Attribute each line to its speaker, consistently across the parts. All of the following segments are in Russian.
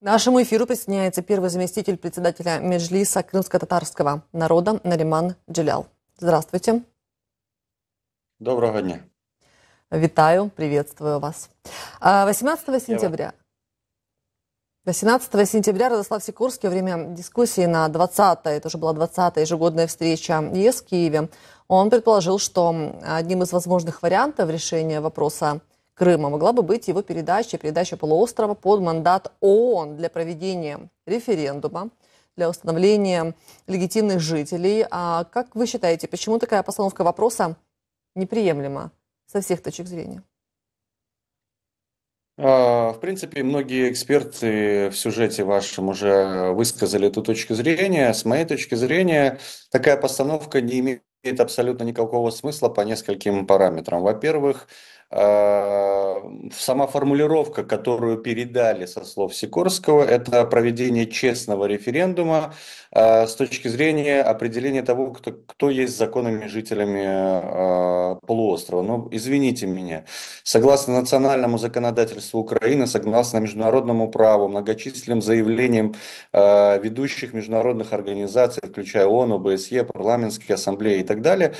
Speaker 1: нашему эфиру присоединяется первый заместитель председателя Меджлиса крымско-татарского народа Нариман Джелял. Здравствуйте.
Speaker 2: Доброго дня.
Speaker 1: Витаю, приветствую вас. 18 а, сентября 18 сентября Радослав Сикорский во время дискуссии на 20 это уже была 20 ежегодная встреча ЕС в Киеве, он предположил, что одним из возможных вариантов решения вопроса Крыма могла бы быть его передача, передача полуострова под мандат ООН для проведения референдума для установления легитимных жителей. А как вы считаете, почему такая постановка вопроса неприемлема со всех точек зрения?
Speaker 2: А, в принципе, многие эксперты в сюжете вашем уже высказали эту точку зрения. С моей точки зрения, такая постановка не имеет абсолютно никакого смысла по нескольким параметрам. Во-первых, Э, сама формулировка, которую передали со слов Сикорского, это проведение честного референдума э, с точки зрения определения того, кто, кто есть законными жителями э, полуострова. Но ну, извините меня, согласно национальному законодательству Украины, согласно международному праву, многочисленным заявлениям ведущих международных организаций, включая ООН, ОБСЕ, парламентские ассамблеи и так далее,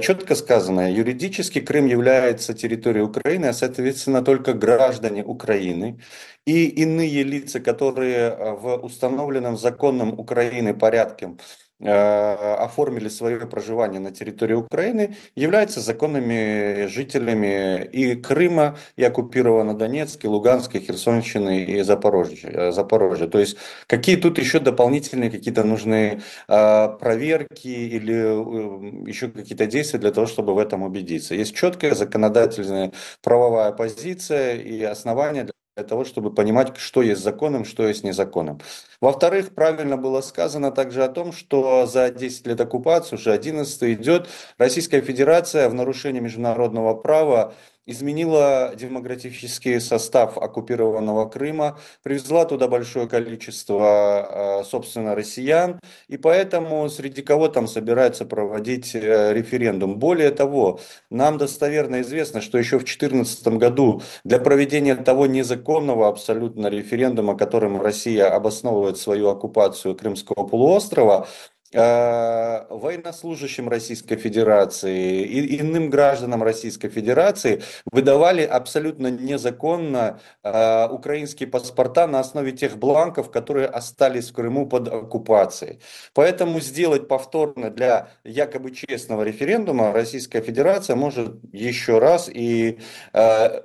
Speaker 2: четко сказано, юридически Крым является территорией территории Украины, а, соответственно, только граждане Украины и иные лица, которые а, в установленном законном Украины порядке Э, оформили свое проживание на территории Украины, являются законными жителями и Крыма, и оккупированного Донецка, и Луганска, и Херсонщины, и Запорожья. Э, Запорожья. То есть какие тут еще дополнительные какие-то нужны э, проверки или еще какие-то действия для того, чтобы в этом убедиться. Есть четкая законодательная правовая позиция и основания для для того, чтобы понимать, что есть законом, что есть незаконом. Во-вторых, правильно было сказано также о том, что за 10 лет оккупации, уже 11 идет, Российская Федерация в нарушении международного права изменила демографический состав оккупированного Крыма, привезла туда большое количество, а, собственно, россиян, и поэтому среди кого там собираются проводить э, референдум. Более того, нам достоверно известно, что еще в 2014 году для проведения того незаконного абсолютно референдума, которым Россия обосновывала продолжают свою оккупацию Крымского полуострова, э, военнослужащим Российской Федерации и иным гражданам Российской Федерации выдавали абсолютно незаконно э, украинские паспорта на основе тех бланков, которые остались в Крыму под оккупацией. Поэтому сделать повторно для якобы честного референдума Российская Федерация может еще раз и э,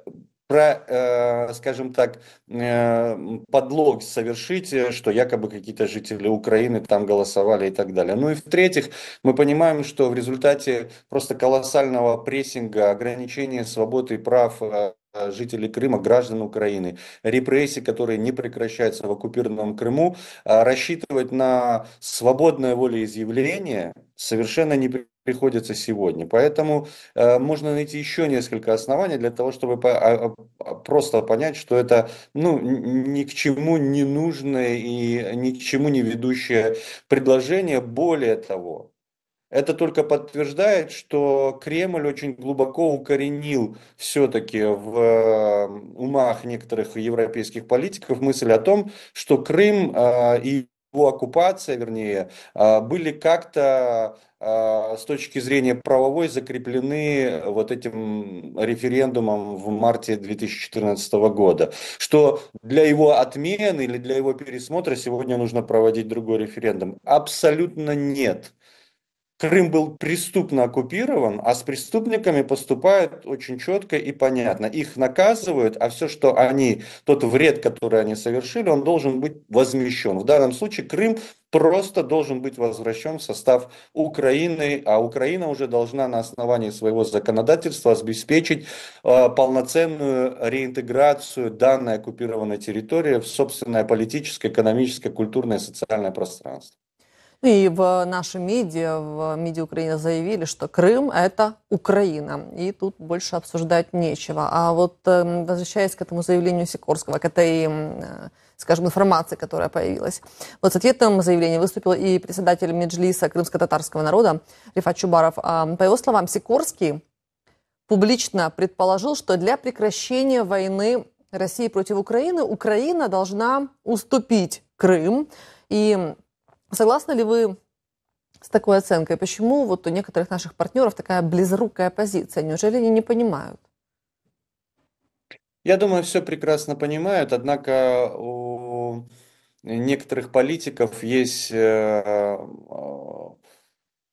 Speaker 2: про, э, скажем так, э, подлог совершить, э, что якобы какие-то жители Украины там голосовали и так далее. Ну и в-третьих, мы понимаем, что в результате просто колоссального прессинга, ограничения свободы и прав жителей Крыма, граждан Украины, репрессии, которые не прекращаются в оккупированном Крыму, рассчитывать на свободное волеизъявление совершенно не приходится сегодня. Поэтому э, можно найти еще несколько оснований для того, чтобы по, а, а, а просто понять, что это ну, ни к чему не нужное и ни к чему не ведущее предложение. Более того, это только подтверждает, что Кремль очень глубоко укоренил все-таки в э, умах некоторых европейских политиков мысль о том, что Крым э, и его оккупация, вернее, а, были как-то а, с точки зрения правовой закреплены э, вот этим референдумом в марте 2014 года, что для его отмены или для его пересмотра сегодня нужно проводить другой референдум. Абсолютно нет. Крым был преступно оккупирован, а с преступниками поступают очень четко и понятно. Их наказывают, а все, что они, тот вред, который они совершили, он должен быть возмещен. В данном случае Крым просто должен быть возвращен в состав Украины, а Украина уже должна на основании своего законодательства обеспечить э, полноценную реинтеграцию данной оккупированной территории в собственное политическое, экономическое, культурное и социальное пространство.
Speaker 1: И в нашем медиа, в медиа Украины заявили, что Крым – это Украина. И тут больше обсуждать нечего. А вот эм, возвращаясь к этому заявлению Сикорского, к этой э, скажем, информации, которая появилась. Вот с ответом заявления выступил и председатель Меджлиса крымско-татарского народа Рифат Чубаров. А, по его словам, Сикорский публично предположил, что для прекращения войны России против Украины Украина должна уступить Крым. И Согласны ли вы с такой оценкой? Почему вот у некоторых наших партнеров такая близорукая позиция? Неужели они не понимают?
Speaker 2: Я думаю, все прекрасно понимают, однако у некоторых политиков есть э, э,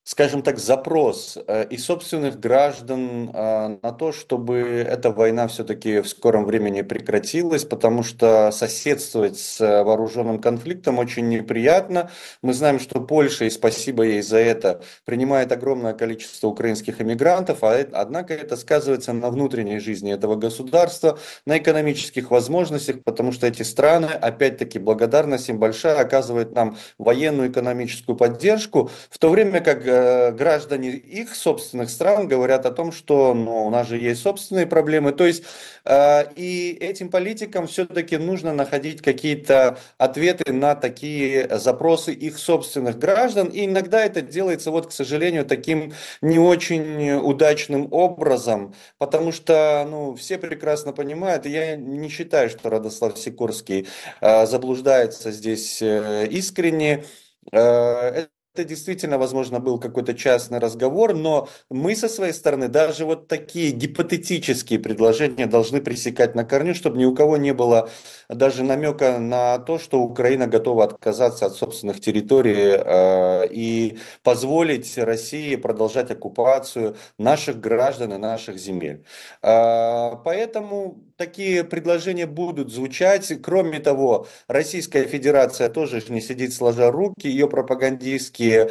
Speaker 2: скажем так, запрос э, и собственных граждан э, на то, чтобы эта война все-таки в скором времени прекратилась, потому что соседствовать с э, вооруженным конфликтом очень неприятно. Мы знаем, что Польша, и спасибо ей за это, принимает огромное количество украинских эмигрантов, а однако это сказывается на внутренней жизни этого государства, на экономических возможностях, потому что эти страны, опять-таки, благодарность им большая, оказывают нам военную экономическую поддержку, в то время как Э, граждане их собственных стран говорят о том, что ну, у нас же есть собственные проблемы. То есть э, и этим политикам все-таки нужно находить какие-то ответы на такие запросы их собственных граждан. И иногда это делается, вот, к сожалению, таким не очень удачным образом, потому что ну, все прекрасно понимают, и я не считаю, что Радослав Сикорский э, заблуждается здесь э, искренне. Э, это действительно, возможно, был какой-то частный разговор, но мы со своей стороны даже вот такие гипотетические предложения должны пресекать на корню, чтобы ни у кого не было даже намека на то, что Украина готова отказаться от собственных территорий э, и позволить России продолжать оккупацию наших граждан и наших земель. Э, поэтому такие предложения будут звучать. Кроме того, Российская Федерация тоже не сидит сложа руки. Ее пропагандистские,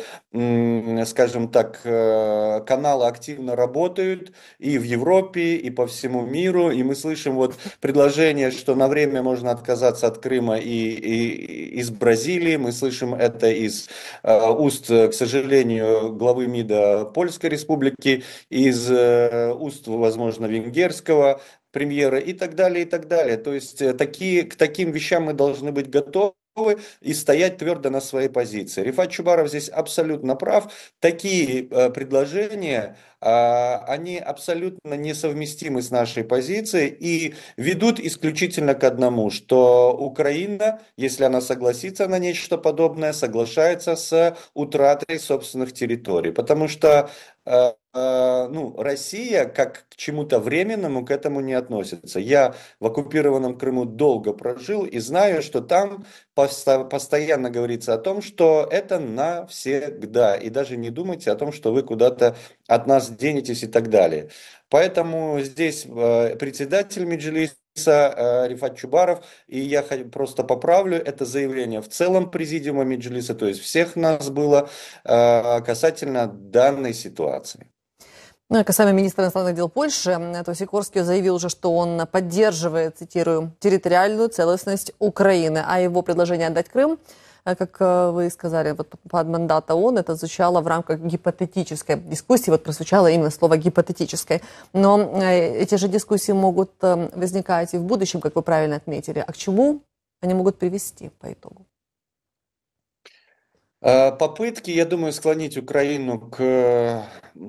Speaker 2: скажем так, э, каналы активно работают и в Европе, и по всему миру. И мы слышим вот предложение, что на время можно отказаться от Крыма и, и из Бразилии. Мы слышим это из э, уст, к сожалению, главы МИДа Польской Республики, из э, уст, возможно, венгерского премьеры и так далее, и так далее. То есть э, такие, к таким вещам мы должны быть готовы готовы и стоять твердо на своей позиции. Рифат Чубаров здесь абсолютно прав. Такие э, предложения, э, они абсолютно несовместимы с нашей позицией и ведут исключительно к одному, что Украина, если она согласится на нечто подобное, соглашается с утратой собственных территорий. Потому что э, а, ну, Россия как к чему-то временному к этому не относится. Я в оккупированном Крыму долго прожил и знаю, что там постоянно говорится о том, что это навсегда. И даже не думайте о том, что вы куда-то от нас денетесь и так далее. Поэтому здесь а, председатель Меджилиса а, Рифат Чубаров, и я просто поправлю это заявление в целом президиума Меджилиса, то есть всех нас было касательно данной ситуации.
Speaker 1: Ну, касаемо министра иностранных дел Польши, то Сикорский заявил уже, что он поддерживает, цитирую, территориальную целостность Украины, а его предложение отдать Крым, э, как э, вы сказали, вот под мандат ООН, это звучало в рамках гипотетической дискуссии, вот прозвучало именно слово «гипотетической». Но э, эти же дискуссии могут возникать и в будущем, как вы правильно отметили. А к чему они могут привести по итогу?
Speaker 2: Э, попытки, я думаю, склонить Украину к э,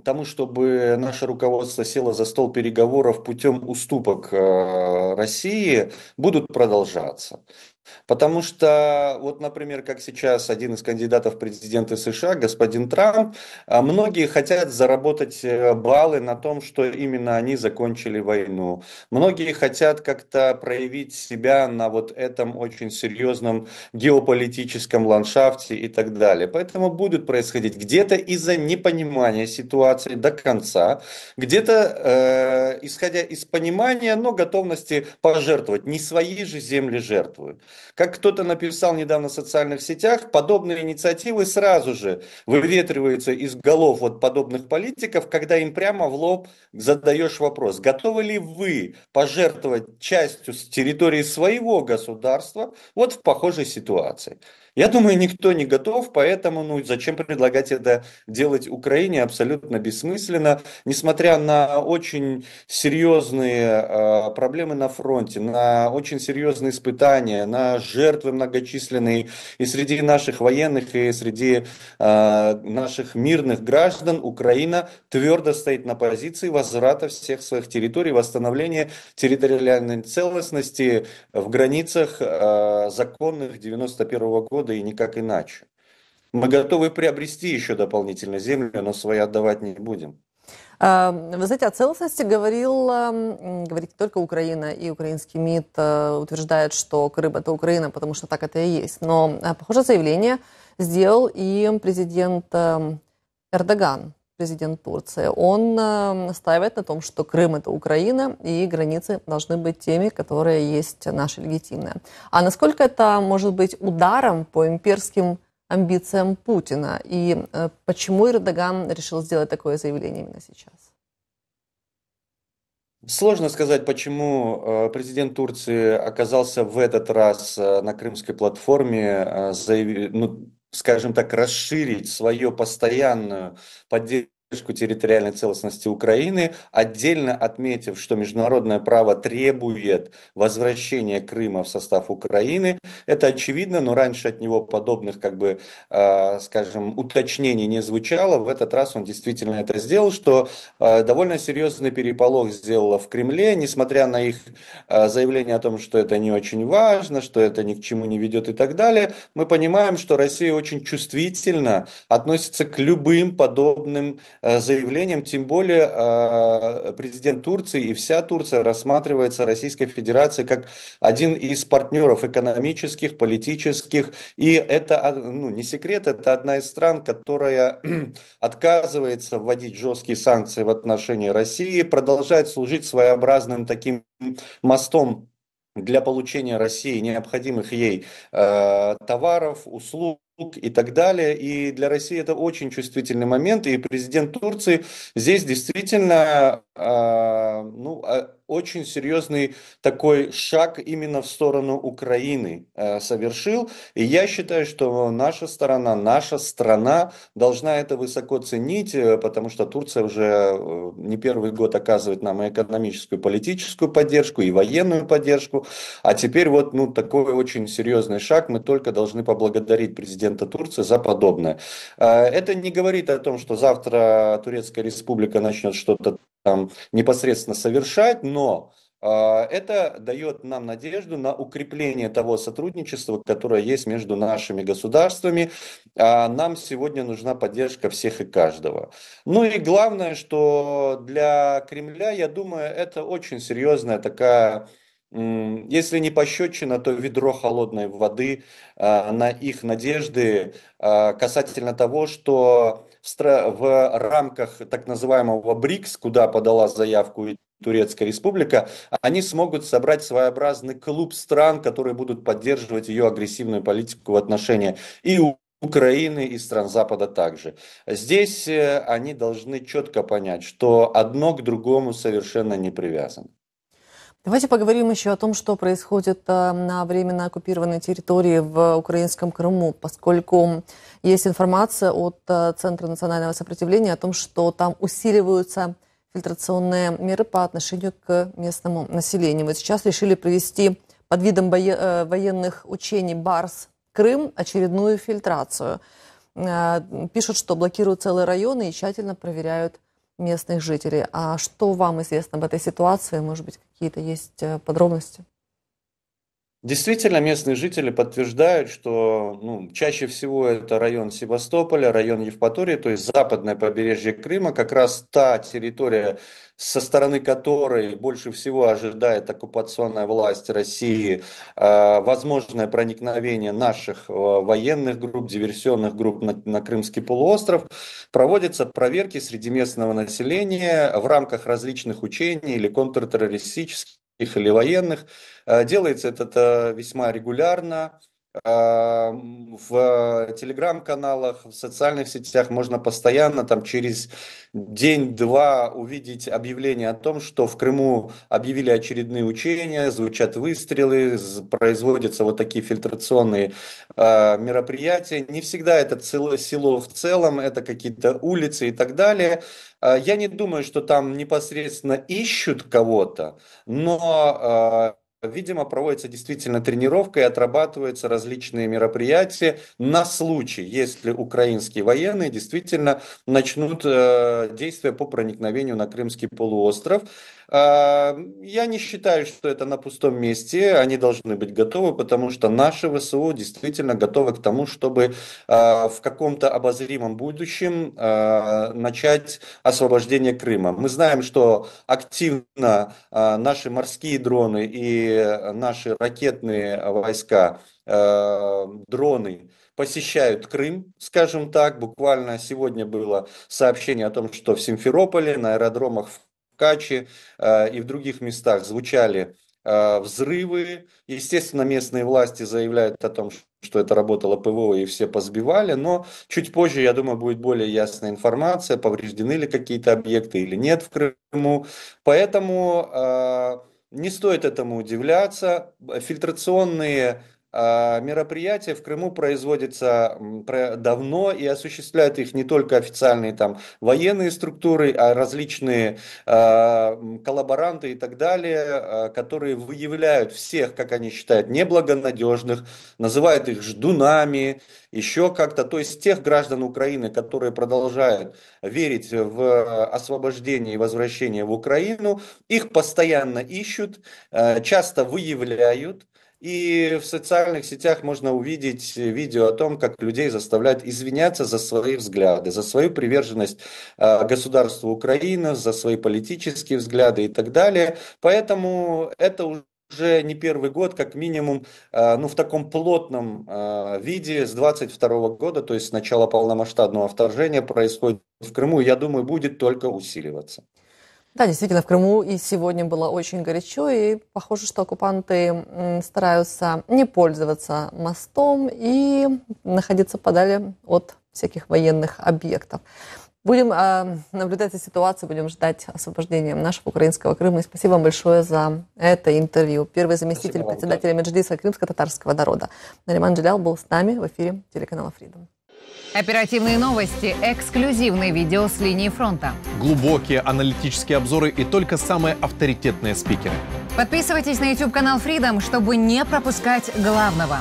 Speaker 2: тому, чтобы наше руководство село за стол переговоров путем уступок э, России, будут продолжаться. Потому что, вот, например, как сейчас один из кандидатов в президенты США, господин Трамп, а, многие хотят заработать э, баллы на том, что именно они закончили войну. Многие хотят как-то проявить себя на вот этом очень серьезном геополитическом ландшафте и так далее. Поэтому будут происходить где-то из-за непонимания ситуации до конца, где-то э, исходя из понимания, но готовности пожертвовать. Не свои же земли жертвуют. Как кто-то написал недавно в социальных сетях, подобные инициативы сразу же выветриваются из голов вот подобных политиков, когда им прямо в лоб задаешь вопрос, готовы ли вы пожертвовать частью с территории своего государства вот в похожей ситуации. Я думаю, никто не готов, поэтому ну, зачем предлагать это делать Украине абсолютно бессмысленно, несмотря на очень серьезные э, проблемы на фронте, на очень серьезные испытания, на жертвы многочисленные и среди наших военных, и среди э, наших мирных граждан, Украина твердо стоит на позиции возврата всех своих территорий, восстановления территориальной целостности в границах э, законных 91 года города и никак иначе. Мы готовы приобрести еще дополнительно землю, но свои отдавать не будем.
Speaker 1: А, вы знаете, о целостности говорил, говорит только Украина, и украинский МИД э, утверждает, что Крым – это Украина, потому что так это и есть. Но а, похоже заявление сделал и президент Эрдоган президент Турции, он настаивает э, на том, что Крым – это Украина, и границы должны быть теми, которые есть наши легитимные. А насколько это может быть ударом по имперским амбициям Путина? И э, почему Эрдоган решил сделать такое заявление именно сейчас?
Speaker 2: Сложно сказать, почему э, президент Турции оказался в этот раз на крымской платформе, заяви, ну, скажем так, расширить свою постоянную поддержку поддержку территориальной целостности Украины, отдельно отметив, что международное право требует возвращения Крыма в состав Украины. Это очевидно, но раньше от него подобных, как бы, э, скажем, уточнений не звучало. В этот раз он действительно это сделал, что э, довольно серьезный переполох сделало в Кремле, несмотря на их э, заявление о том, что это не очень важно, что это ни к чему не ведет и так далее. Мы понимаем, что Россия очень чувствительно относится к любым подобным Э, заявлением, тем более э, президент Турции и вся Турция рассматривается Российской Федерацией как один из партнеров экономических, политических, и это а, ну, не секрет, это одна из стран, которая отказывается вводить жесткие санкции в отношении России, продолжает служить своеобразным таким мостом для получения России необходимых ей э, товаров, услуг и так далее. И для России это очень чувствительный момент. И президент Турции здесь действительно э, ну, а, очень серьезный такой шаг именно в сторону Украины э, совершил. И я считаю, что наша сторона, наша страна должна это высоко ценить, э, потому что Турция уже э, не первый год оказывает нам и экономическую, и политическую поддержку, и военную поддержку. А теперь вот ну, такой очень серьезный шаг. Мы только должны поблагодарить президента президента Турции за подобное. А, это не говорит о том, что завтра Турецкая республика начнет что-то там непосредственно совершать, но а, это дает нам надежду на укрепление того сотрудничества, которое есть между нашими государствами. А, нам сегодня нужна поддержка всех и каждого. Ну и главное, что для Кремля, я думаю, это очень серьезная такая если не пощечина, то ведро холодной воды а, на их надежды а, касательно того, что в рамках так называемого БРИКС, куда подала заявку Турецкая республика, они смогут собрать своеобразный клуб стран, которые будут поддерживать ее агрессивную политику в отношении и Украины и стран Запада также. Здесь э, они должны четко понять, что одно к другому совершенно не привязано.
Speaker 1: Давайте поговорим еще о том, что происходит э, на временно оккупированной территории в украинском Крыму, поскольку есть информация от э, Центра национального сопротивления о том, что там усиливаются фильтрационные меры по отношению к местному населению. Вот сейчас решили провести под видом э, военных учений «Барс Крым» очередную фильтрацию. Пишут, что блокируют целые районы и тщательно проверяют местных жителей. А что вам известно об этой ситуации? Может быть, какие-то есть э, подробности?
Speaker 2: Действительно, местные жители подтверждают, что ну, чаще всего это район Севастополя, район Евпатории, то есть западное побережье Крыма, как раз та территория, со стороны которой больше всего ожидает оккупационная власть России э, возможное проникновение наших э, военных групп, диверсионных групп на, на Крымский полуостров, проводятся проверки среди местного населения в рамках различных учений или контртеррористических или военных. Э, делается это э, весьма регулярно в э, телеграм-каналах, в социальных сетях можно постоянно там через день-два увидеть объявление о том, что в Крыму объявили очередные учения, звучат выстрелы, производятся вот такие фильтрационные э, мероприятия. Не всегда это цело село в целом, это какие-то улицы и так далее. Э, я не думаю, что там непосредственно ищут кого-то, но э, Видимо, проводится действительно тренировка и отрабатываются различные мероприятия на случай, если украинские военные действительно начнут э, действия по проникновению на Крымский полуостров. А, я не считаю, что это на пустом месте. Они должны быть готовы, потому что наши ВСУ действительно готовы к тому, чтобы а, в каком-то обозримом будущем а, начать освобождение Крыма. Мы знаем, что активно наши морские дроны и наши ракетные войска, дроны, посещают Крым, скажем так. Буквально сегодня было сообщение о том, что в Симферополе на аэродромах в Каче э, и в других местах звучали э, взрывы. Естественно, местные власти заявляют о том, что это работало ПВО и все позбивали, но чуть позже, я думаю, будет более ясная информация, повреждены ли какие-то объекты или нет в Крыму. Поэтому э, не стоит этому удивляться. Фильтрационные а, мероприятия в Крыму производятся давно и осуществляют их не только официальные там военные структуры, а различные э, коллаборанты и так далее, а, которые выявляют всех, как они считают, неблагонадежных, называют их ждунами, еще как-то, то есть тех граждан Украины, которые продолжают верить в освобождение и возвращение в Украину, их постоянно ищут, часто выявляют, и в социальных сетях можно увидеть э, видео о том, как людей заставляют извиняться за свои взгляды, за свою приверженность а, государству Украины, за свои политические взгляды и так далее. Поэтому это уже не первый год, как минимум, а, ну, в таком плотном а, виде с 22 года, то есть с начала полномасштабного вторжения происходит в Крыму, я думаю, будет только усиливаться.
Speaker 1: Да, действительно, в Крыму и сегодня было очень горячо, и похоже, что оккупанты стараются не пользоваться мостом и находиться подали от всяких военных объектов. Будем э, наблюдать за ситуацией, будем ждать освобождения нашего украинского Крыма. И спасибо вам большое за это интервью. Первый заместитель спасибо председателя да. Меджлиса Крымско-татарского народа Нариман Джилял был с нами в эфире телеканала Freedom. Оперативные новости, эксклюзивные видео с линии фронта.
Speaker 2: Глубокие аналитические обзоры и только самые авторитетные спикеры.
Speaker 1: Подписывайтесь на YouTube-канал Freedom, чтобы не пропускать главного.